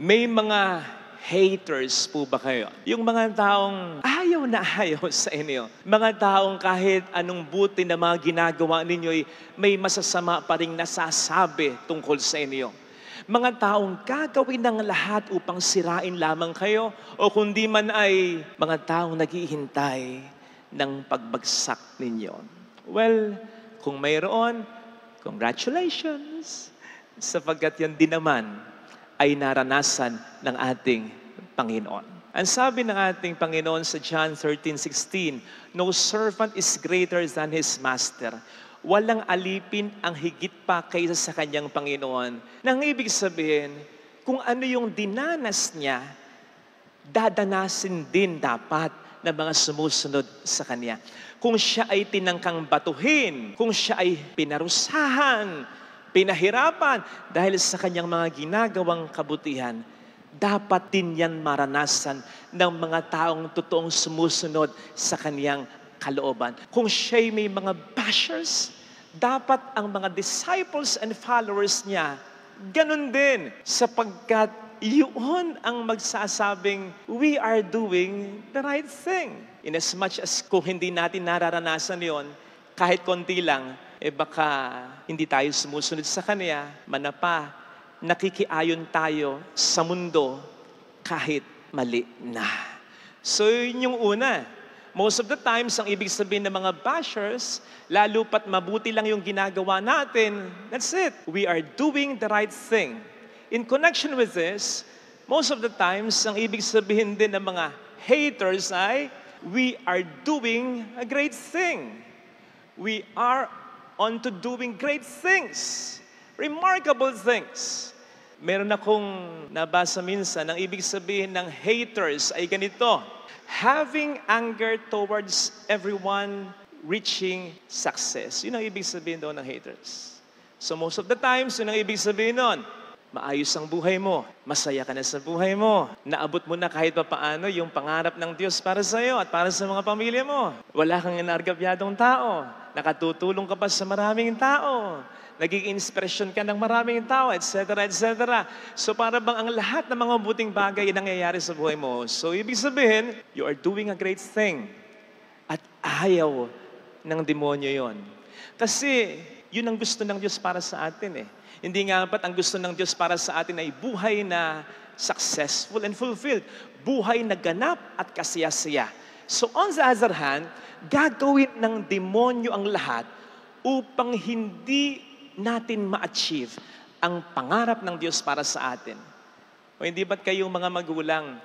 May mga haters po ba kayo? Yung mga taong ayaw na ayaw sa inyo. Mga taong kahit anong buti na mga ginagawa ninyo, ay may masasama pa rin nasasabi tungkol sa inyo. Mga taong gagawin ng lahat upang sirain lamang kayo o kundi man ay mga taong naghihintay ng pagbagsak ninyo. Well, kung mayroon, congratulations! Sapagkat yan din naman ay naranasan ng ating Panginoon. Ang sabi ng ating Panginoon sa John 13:16, No servant is greater than his master. Walang alipin ang higit pa kaysa sa kanyang Panginoon. Nang ibig sabihin, kung ano yung dinanas niya, dadanasin din dapat ng mga sumusunod sa kanya. Kung siya ay tinangkang batuhin, kung siya ay pinarusahan, pinahirapan dahil sa kanyang mga ginagawang kabutihan, dapat din yan maranasan ng mga taong totoong sumusunod sa kaniyang kalooban. Kung siya'y may mga bashers, dapat ang mga disciples and followers niya, ganun din sapagkat yun ang magsasabing, we are doing the right thing. In as much as kung hindi natin nararanasan yon, kahit konti lang, eh baka hindi tayo sumusunod sa Kanya, manapa, nakikiayon tayo sa mundo kahit mali na. So yun yung una. Most of the times, ang ibig sabihin ng mga bashers, lalo pat mabuti lang yung ginagawa natin, that's it. We are doing the right thing. In connection with this, most of the times, ang ibig sabihin din ng mga haters ay, we are doing a great thing. We are on to doing great things, remarkable things. Meron akong nabasa minsan, ang ibig sabihin ng haters ay ganito, having anger towards everyone reaching success. Yun ang ibig sabihin daw ng haters. So most of the times, yun ang ibig sabihin noon, Maayos ang buhay mo. Masaya ka na sa buhay mo. Naabot mo na kahit papaano yung pangarap ng Diyos para sa iyo at para sa mga pamilya mo. Wala kang inargabyadong tao nakatutulong ka pa sa maraming tao, naging inspiration ka ng maraming tao, etc., etc. So para bang ang lahat ng mga buting bagay ay nangyayari sa buhay mo. So ibig sabihin, you are doing a great thing. At ayaw ng demonyo yon. Kasi yun ang gusto ng Diyos para sa atin eh. Hindi nga ba't ang gusto ng Diyos para sa atin ay buhay na successful and fulfilled. Buhay na ganap at kasiyasiya. So on the other hand, gagawin ng demonyo ang lahat upang hindi natin ma-achieve ang pangarap ng Diyos para sa atin. O hindi ba't kayong mga magulang,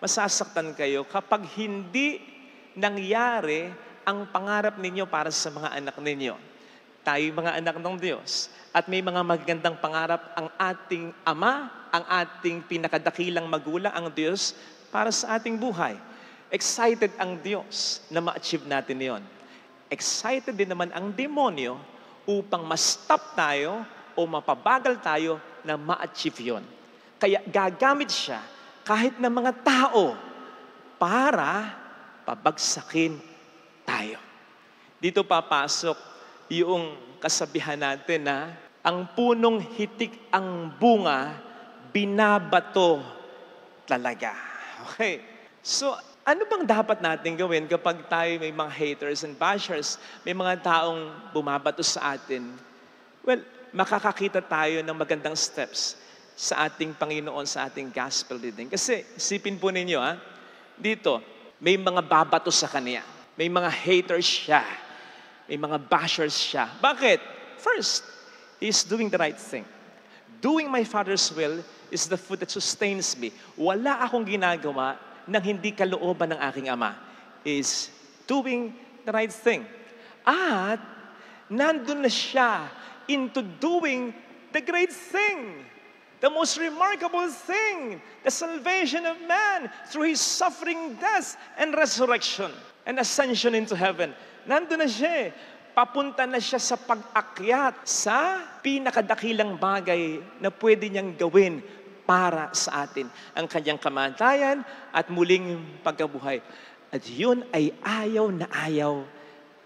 masasaktan kayo kapag hindi nangyari ang pangarap ninyo para sa mga anak ninyo. Tayo mga anak ng Diyos at may mga magandang pangarap ang ating ama, ang ating pinakadakilang magulang, ang Diyos para sa ating buhay. Excited ang Diyos na ma-achieve natin yon. Excited din naman ang demonyo upang ma-stop tayo o mapabagal tayo na ma-achieve yon. Kaya gagamit siya kahit ng mga tao para pabagsakin tayo. Dito papasok yung kasabihan natin na ang punong hitik ang bunga, binabato talaga. Okay. So, ano bang dapat natin gawin kapag tayo may mga haters and bashers, may mga taong bumabato sa atin? Well, makakakita tayo ng magandang steps sa ating Panginoon, sa ating gospel reading. Kasi, isipin po ninyo, ha? Ah, dito, may mga babato sa kanya. May mga haters siya. May mga bashers siya. Bakit? First, he's doing the right thing. Doing my Father's will is the food that sustains me. Wala akong ginagawa ng hindi kalooban ng aking ama is doing the right thing. At nandun na siya into doing the great thing, the most remarkable thing, the salvation of man through his suffering, death, and resurrection, and ascension into heaven. Nandun na siya eh. Papunta na siya sa pag-akyat sa pinakadakilang bagay na pwede niyang gawin para sa atin ang kanyang kamatayan at muling pagkabuhay. At yun ay ayaw na ayaw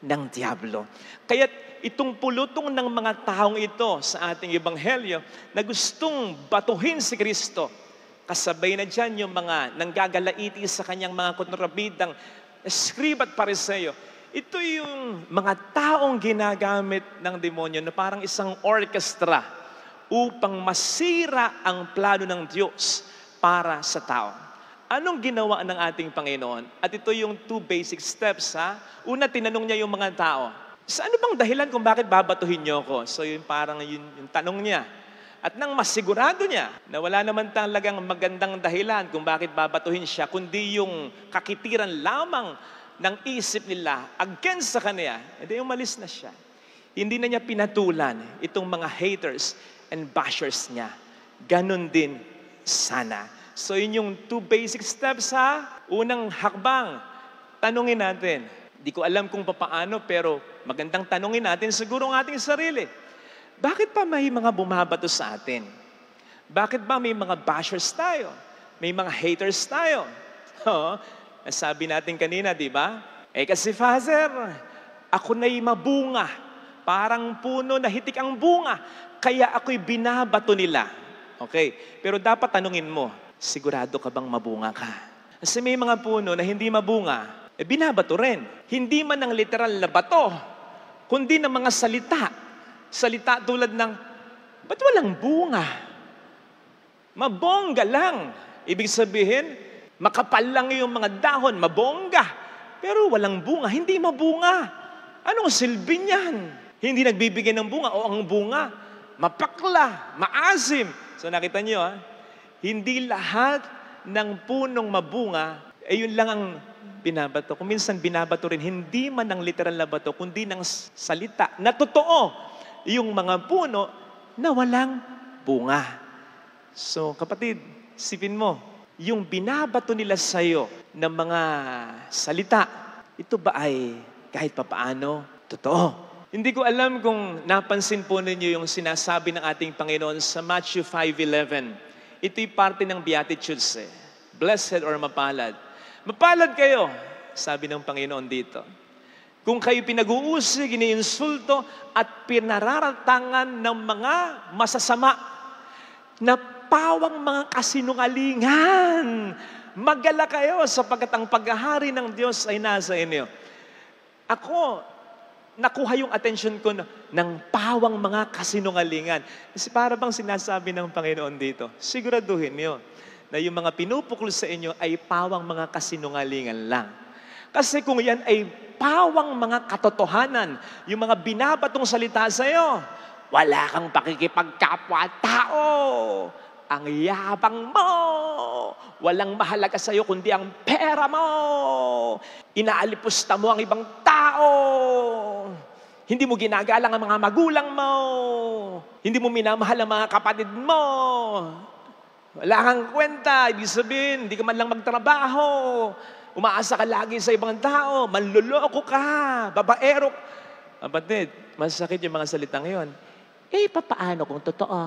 ng Diablo. Kaya itong pulutong ng mga taong ito sa ating ebanghelyo na gustong batuhin si Kristo, kasabay na dyan yung mga nanggagalaiti sa kanyang mga kontrabidang eskrib at pariseo. Ito yung mga taong ginagamit ng demonyo na parang isang orchestra upang masira ang plano ng Diyos para sa tao. Anong ginawa ng ating Panginoon? At ito yung two basic steps ha. Una, tinanong niya yung mga tao, sa ano bang dahilan kung bakit babatuhin niyo ako? So yun parang yun, yung tanong niya. At nang masigurado niya na wala naman talagang magandang dahilan kung bakit babatuhin siya, kundi yung kakitiran lamang ng isip nila against sa kanya, edi umalis na siya. Hindi na niya pinatulan itong mga haters and bashers niya. Ganon din sana. So yun yung two basic steps ha. Unang hakbang, tanungin natin. Di ko alam kung paano pero magandang tanungin natin siguro ang ating sarili. Bakit pa may mga bumabato sa atin? Bakit ba may mga bashers tayo? May mga haters tayo? Oo, nasabi natin kanina, di ba? Eh kasi, Father, ako na'y mabunga Parang puno na hitik ang bunga, kaya ako'y binabato nila. Okay, pero dapat tanungin mo, sigurado ka bang mabunga ka? Kasi may mga puno na hindi mabunga, eh binabato rin. Hindi man ng literal na bato, kundi ng mga salita. Salita tulad ng, ba't walang bunga? Mabongga lang. Ibig sabihin, makapal lang yung mga dahon, mabongga. Pero walang bunga, hindi mabunga. Anong silbi niyan? Hindi nagbibigay ng bunga o ang bunga, mapakla, maasim. So nakita niyo, ha? Ah, hindi lahat ng punong mabunga, ay eh, yun lang ang binabato. Kung minsan binabato rin, hindi man ng literal na bato, kundi ng salita na totoo yung mga puno na walang bunga. So kapatid, sipin mo, yung binabato nila sa'yo ng mga salita, ito ba ay kahit papaano totoo? Hindi ko alam kung napansin po ninyo yung sinasabi ng ating Panginoon sa Matthew 5.11. Ito'y parte ng Beatitudes eh. Blessed or mapalad. Mapalad kayo, sabi ng Panginoon dito. Kung kayo pinag-uusig, iniinsulto, at pinararatangan ng mga masasama na pawang mga kasinungalingan. Magala kayo sapagkat ang paghahari ng Diyos ay nasa inyo. Ako, nakuha yung attention ko ng pawang mga kasinungalingan. Kasi para bang sinasabi ng Panginoon dito, siguraduhin niyo na yung mga pinupukol sa inyo ay pawang mga kasinungalingan lang. Kasi kung yan ay pawang mga katotohanan, yung mga binabatong salita sa iyo, wala kang pakikipagkapwa-tao. Ang yabang mo! Walang mahalaga sa iyo kundi ang pera mo! Inaalipusta mo ang ibang tao! Hindi mo ginagalang ang mga magulang mo. Hindi mo minamahal ang mga kapatid mo. Wala kang kwenta. Ibig sabihin, hindi ka man lang magtrabaho. Umaasa ka lagi sa ibang tao. Manluloko ka. Babaero. Ah, kapatid, masakit yung mga salitang yon. Eh, papaano kung totoo?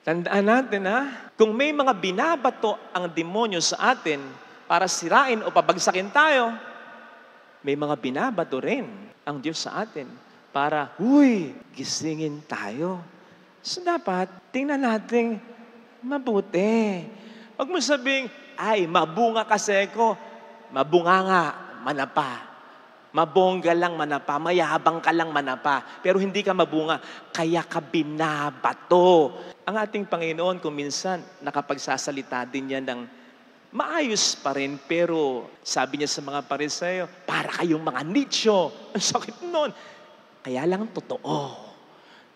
Tandaan natin ha, kung may mga binabato ang demonyo sa atin para sirain o pabagsakin tayo, may mga binabato rin ang Diyos sa atin para, huy, gisingin tayo. So dapat, tingnan natin, mabuti. Huwag mo sabing, ay, mabunga kasi ko. Mabunga nga, manapa. Mabongga lang manapa, mayabang ka lang manapa, pero hindi ka mabunga, kaya ka binabato. Ang ating Panginoon, kung minsan, nakapagsasalita din niya ng maayos pa rin, pero sabi niya sa mga parisayo, para kayong mga nicho. Ang sakit nun. Kaya lang totoo.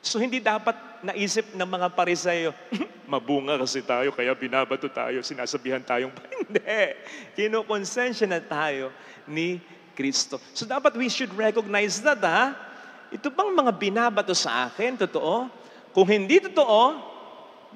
So hindi dapat naisip ng mga pariseyo, mabunga kasi tayo, kaya binabato tayo, sinasabihan tayong, hindi. Kinukonsensya na tayo ni Kristo. So dapat we should recognize that, ha? Ito bang mga binabato sa akin, totoo? Kung hindi totoo,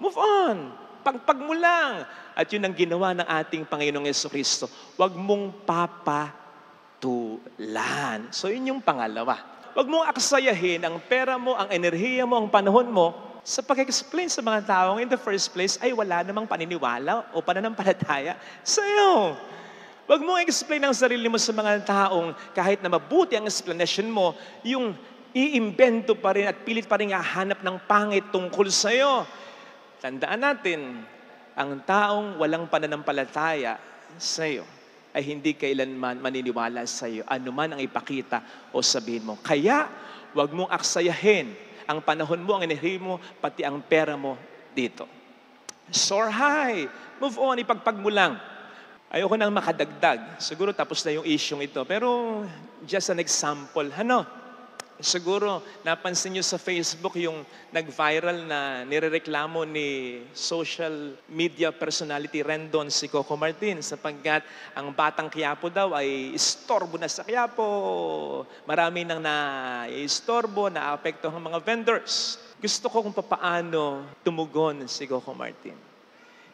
move on. Pagpag mo lang. At yun ang ginawa ng ating Panginoong Yeso Kristo. Huwag mong papatulan. So yun yung pangalawa. Huwag mong aksayahin ang pera mo, ang enerhiya mo, ang panahon mo sa pag-explain sa mga taong in the first place ay wala namang paniniwala o pananampalataya sa iyo. Huwag mong explain ang sarili mo sa mga taong kahit na mabuti ang explanation mo, yung iimbento pa rin at pilit pa rin hahanap ng pangit tungkol sa iyo. Tandaan natin, ang taong walang pananampalataya sa iyo ay hindi kailanman maniniwala sa iyo, anuman ang ipakita o sabihin mo. Kaya, wag mong aksayahin ang panahon mo, ang enerhiyo mo, pati ang pera mo dito. Soar high. Move on, ipagpag mo lang. Ayoko nang makadagdag. Siguro tapos na yung isyong ito. Pero just an example. Ano? Siguro, napansin nyo sa Facebook yung nag-viral na nirereklamo ni social media personality Rendon si Coco Martin sapagkat ang batang Quiapo daw ay istorbo na sa Quiapo. Marami nang na-istorbo, naapekto ang mga vendors. Gusto ko kung papaano tumugon si Coco Martin.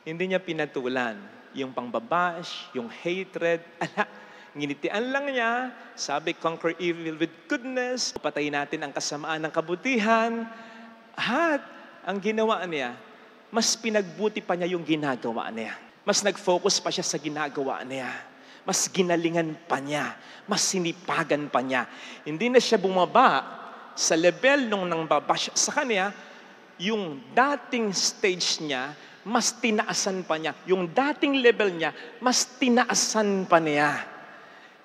Hindi niya pinatulan yung pangbabash, yung hatred. Ala, Nginitian lang niya, sabi, conquer evil with goodness, patayin natin ang kasamaan ng kabutihan. At ang ginawa niya, mas pinagbuti pa niya yung ginagawa niya. Mas nag-focus pa siya sa ginagawa niya. Mas ginalingan pa niya. Mas sinipagan pa niya. Hindi na siya bumaba sa level nung nang babash sa kanya, yung dating stage niya, mas tinaasan pa niya. Yung dating level niya, mas tinaasan pa niya.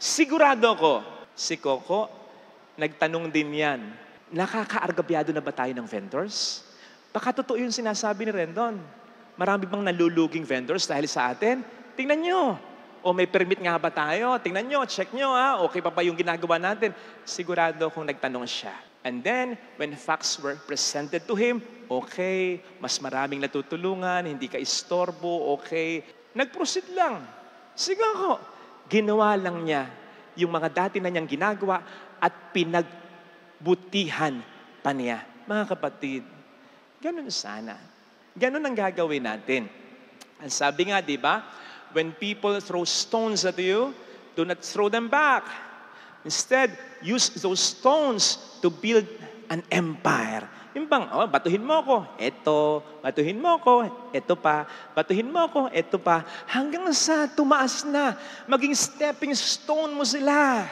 Sigurado ko. si Coco, nagtanong din yan, nakakaargabyado na ba tayo ng vendors? Baka totoo yung sinasabi ni Rendon. Marami bang naluluging vendors dahil sa atin? Tingnan nyo. O may permit nga ba tayo? Tingnan nyo, check nyo ha. Okay pa ba yung ginagawa natin? Sigurado kung nagtanong siya. And then, when facts were presented to him, okay, mas maraming natutulungan, hindi ka istorbo, okay. Nag-proceed lang. Sige ako, Ginawa lang niya yung mga dati na niyang ginagawa at pinagbutihan pa niya. Mga kapatid, ganun sana. Ganun ang gagawin natin. Ang sabi nga, di ba? When people throw stones at you, do not throw them back. Instead, use those stones to build an empire. Yung bang, oh, batuhin mo ako, eto. Batuhin mo ako, eto pa. Batuhin mo ako, eto pa. Hanggang sa tumaas na, maging stepping stone mo sila.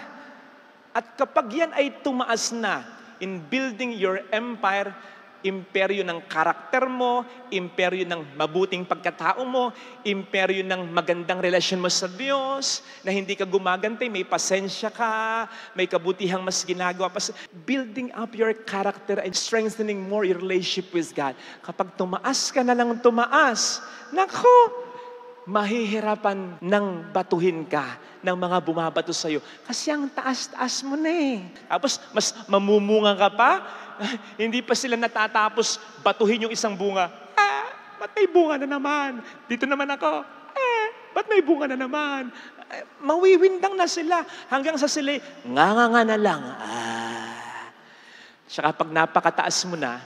At kapag yan ay tumaas na in building your empire, imperyo ng karakter mo, imperyo ng mabuting pagkatao mo, imperyo ng magandang relasyon mo sa Diyos, na hindi ka gumagantay, may pasensya ka, may kabutihang mas ginagawa pa. Building up your character and strengthening more your relationship with God. Kapag tumaas ka na lang tumaas, nako, mahihirapan nang batuhin ka ng mga bumabato sa'yo. Kasi ang taas-taas mo na eh. Tapos, mas mamumunga ka pa, hindi pa sila natatapos batuhin yung isang bunga. Ah, ba't may bunga na naman? Dito naman ako. Eh, ba't may bunga na naman? Eh, mawiwindang na sila hanggang sa sila, nga nga nga na lang. Ah. Tsaka pag napakataas mo na,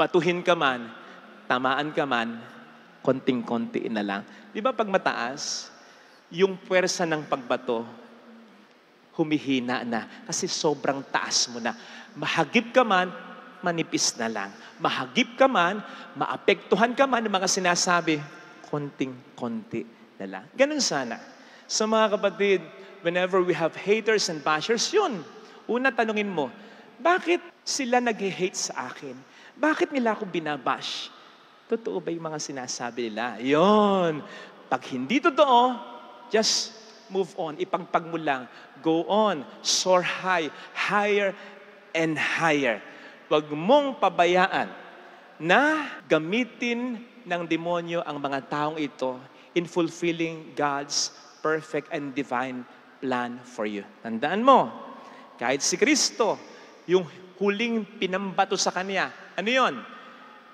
batuhin ka man, tamaan ka man, konting-konti na lang. Di ba pag mataas, yung puwersa ng pagbato, humihina na. Kasi sobrang taas mo na. Mahagip ka man, manipis na lang. Mahagip ka man, maapektuhan ka man ng mga sinasabi, konting-konti na lang. Ganun sana. Sa mga kapatid, whenever we have haters and bashers, yun. Una, tanungin mo, bakit sila nag-hate sa akin? Bakit nila ako binabash? Totoo ba yung mga sinasabi nila? Yon. Pag hindi totoo, just move on. Ipangpag mo lang. Go on. Soar high. Higher and higher. Huwag mong pabayaan na gamitin ng demonyo ang mga taong ito in fulfilling God's perfect and divine plan for you. Tandaan mo, kahit si Kristo, yung huling pinambato sa Kanya, ano yon?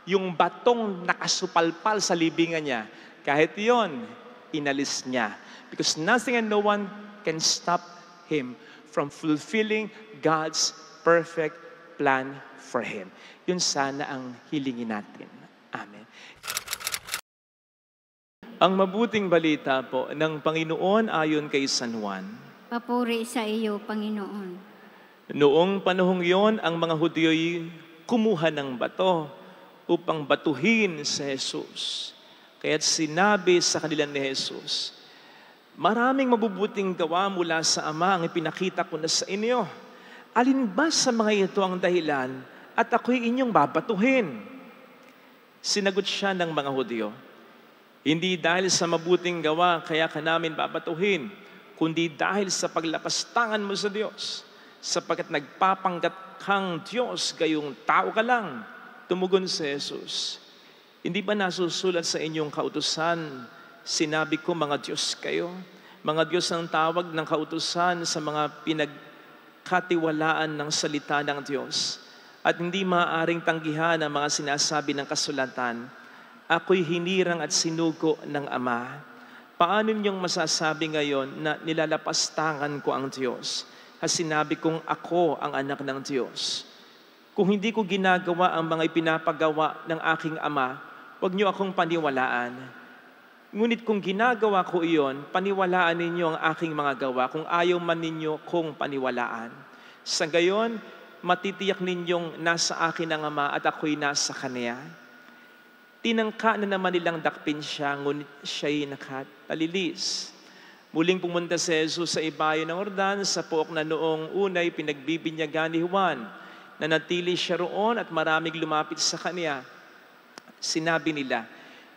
yung batong nakasupalpal sa libingan niya, kahit yon, inalis niya. Because nothing and no one can stop him from fulfilling God's perfect plan for him. Yun sana ang hilingin natin. Amen. Ang mabuting balita po ng Panginoon ayon kay San Juan. Papuri sa iyo, Panginoon. Noong panahong yon, ang mga Hudyo'y kumuha ng bato upang batuhin si Jesus. Kaya sinabi sa kanila ni Jesus, Maraming mabubuting gawa mula sa Ama ang ipinakita ko na sa inyo. Alin ba sa mga ito ang dahilan at ako'y inyong babatuhin? Sinagot siya ng mga Hudyo, Hindi dahil sa mabuting gawa kaya ka namin babatuhin, kundi dahil sa paglapastangan mo sa Diyos, sapagkat nagpapanggat kang Diyos, gayong tao ka lang, Tumugon si Jesus, Hindi ba nasusulat sa inyong kautusan, sinabi ko mga Diyos kayo? Mga Diyos ang tawag ng kautusan sa mga pinagkatiwalaan ng salita ng Diyos at hindi maaaring tanggihan ang mga sinasabi ng kasulatan. Ako'y hinirang at sinugo ng Ama. Paano niyong masasabi ngayon na nilalapastangan ko ang Diyos? Has sinabi kong ako ang anak ng Diyos. Kung hindi ko ginagawa ang mga ipinapagawa ng aking ama, huwag niyo akong paniwalaan. Ngunit kung ginagawa ko iyon, paniwalaan ninyo ang aking mga gawa kung ayaw man ninyo kong paniwalaan. Sa gayon, matitiyak ninyong nasa akin ang Ama at ako'y nasa Kanya. Tinangka na naman nilang dakpin siya, ngunit siya'y nakatalilis. Muling pumunta si Jesus sa ibayo ng Ordan sa pook na noong unay pinagbibinyagan ni Juan Nanatili siya roon at maraming lumapit sa kanya. Sinabi nila,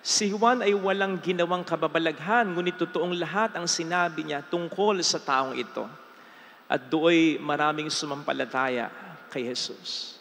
Si Juan ay walang ginawang kababalaghan, ngunit totoong lahat ang sinabi niya tungkol sa taong ito. At do'y maraming sumampalataya kay Jesus.